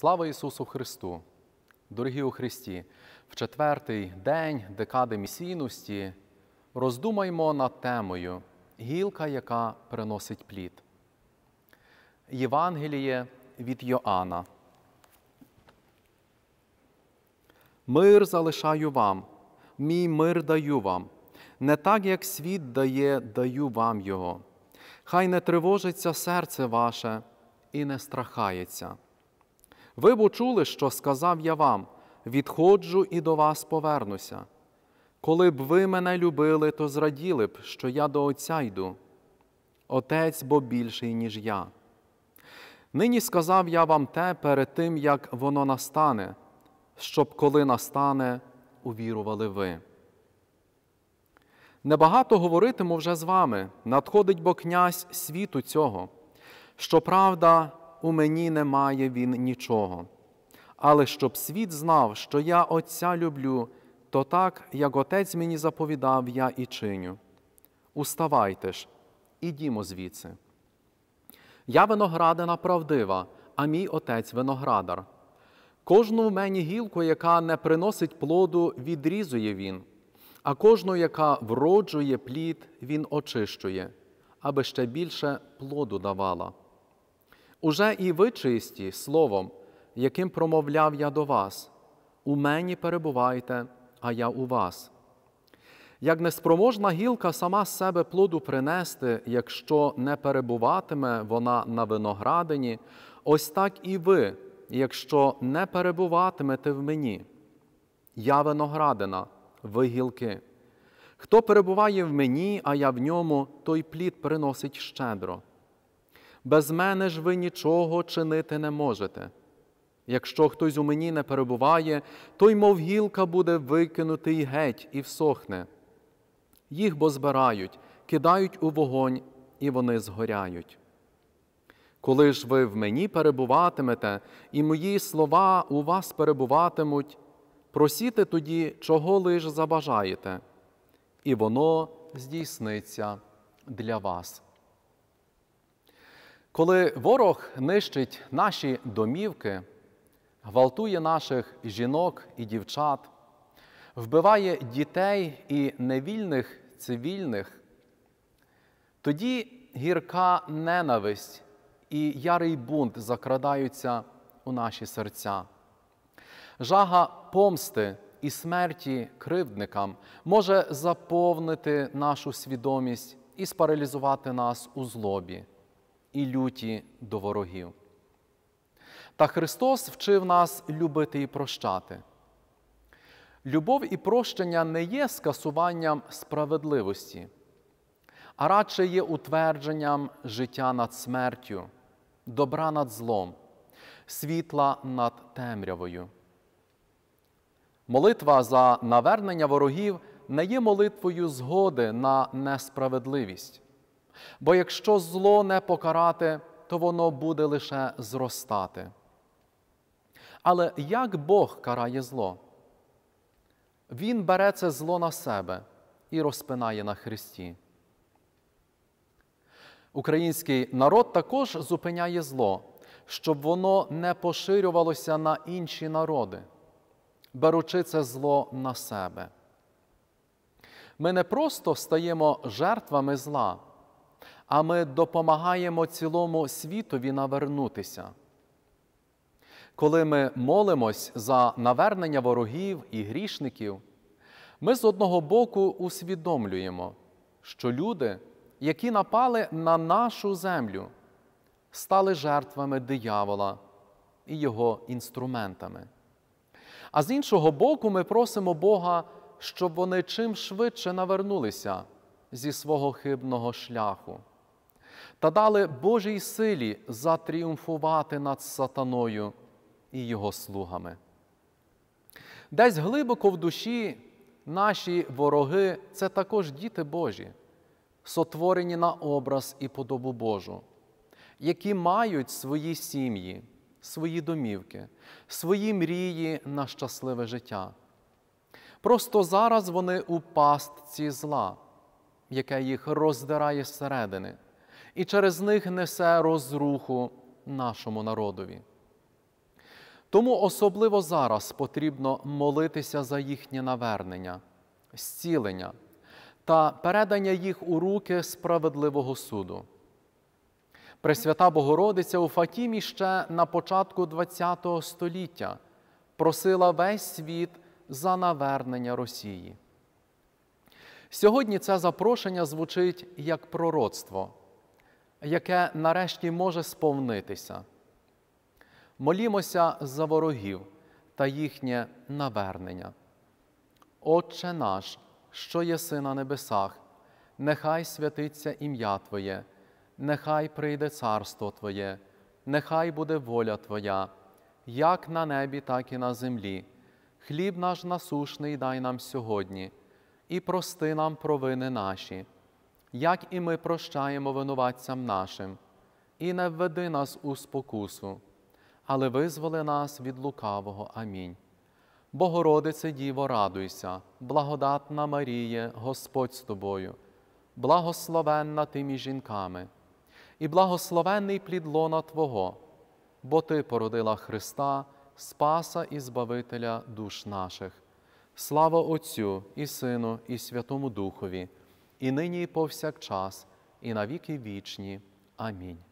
Слава Ісусу Христу! Дорогі у Христі! В четвертий день декади місійності роздумаймо над темою гілка, яка приносить плід. Євангеліє від Йоанна. Мир залишаю вам, мій мир даю вам. Не так, як світ дає, даю вам його. Хай не тривожиться серце ваше і не страхається. Ви б чули, що сказав я вам відходжу і до вас повернуся. Коли б ви мене любили, то зраділи б, що я до Отця йду, Отець бо більший, ніж я. Нині сказав я вам те перед тим, як воно настане, щоб коли настане, увірували ви. Небагато говоритиму вже з вами, надходить бо князь світу цього. що правда у мені немає він нічого. Але щоб світ знав, що я Отця люблю, то так, як Отець мені заповідав, я і чиню. Уставайте ж, ідімо звідси. Я виноградина правдива, а мій отець виноградар. Кожну в мені гілку, яка не приносить плоду, відрізує він, а кожну, яка вроджує плід, він очищує, аби ще більше плоду давала. Уже і ви чисті словом, яким промовляв я до вас, у мені перебувайте, а я у вас. Як неспроможна гілка сама з себе плоду принести, якщо не перебуватиме вона на виноградині, ось так і ви, якщо не перебуватимете в мені. Я виноградина, ви гілки. Хто перебуває в мені, а я в ньому, той плід приносить щедро без мене ж ви нічого чинити не можете. Якщо хтось у мені не перебуває, той, мов гілка, буде викинутий геть і всохне. Їх бо збирають, кидають у вогонь, і вони згоряють. Коли ж ви в мені перебуватимете, і мої слова у вас перебуватимуть, просіте тоді, чого лиш забажаєте, і воно здійсниться для вас. Коли ворог нищить наші домівки, гвалтує наших жінок і дівчат, вбиває дітей і невільних цивільних, тоді гірка ненависть і ярий бунт закрадаються у наші серця. Жага помсти і смерті кривдникам може заповнити нашу свідомість і спаралізувати нас у злобі і люті до ворогів. Та Христос вчив нас любити і прощати. Любов і прощення не є скасуванням справедливості, а радше є утвердженням життя над смертю, добра над злом, світла над темрявою. Молитва за навернення ворогів не є молитвою згоди на несправедливість, бо якщо зло не покарати, то воно буде лише зростати. Але як Бог карає зло? Він бере це зло на себе і розпинає на Христі. Український народ також зупиняє зло, щоб воно не поширювалося на інші народи, беручи це зло на себе. Ми не просто стаємо жертвами зла, а ми допомагаємо цілому світові навернутися. Коли ми молимось за навернення ворогів і грішників, ми з одного боку усвідомлюємо, що люди, які напали на нашу землю, стали жертвами диявола і його інструментами. А з іншого боку, ми просимо Бога, щоб вони чим швидше навернулися зі свого хибного шляху та дали Божій силі затріумфувати над сатаною і його слугами. Десь глибоко в душі наші вороги це також діти Божі, сотворені на образ і подобу Божу, які мають свої сім'ї, свої домівки, свої мрії на щасливе життя. Просто зараз вони у пастці зла, яке їх роздирає зсередини і через них несе розруху нашому народові. Тому особливо зараз потрібно молитися за їхнє навернення, зцілення та передання їх у руки справедливого суду. Пресвята Богородиця у Фатімі ще на початку ХХ століття просила весь світ за навернення Росії. Сьогодні це запрошення звучить як пророцтво, яке нарешті може сповнитися. Молімося за ворогів та їхнє навернення. Отче наш, що єси на небесах, нехай святиться ім'я Твоє, нехай прийде царство Твоє, нехай буде воля Твоя, як на небі, так і на землі. Хліб наш насушний дай нам сьогодні, і прости нам провини наші як і ми прощаємо винуватцям нашим, і не введи нас у спокусу, але визволи нас від лукавого. Амінь. Богородице Діво, радуйся, благодатна Маріє, Господь з тобою, благословенна ти між жінками, і благословенний плідлона Твого, бо Ти породила Христа, Спаса і Збавителя душ наших. Слава Отцю і Сину, і Святому Духові і нині, і повсякчас, і навіки вічні. Амінь.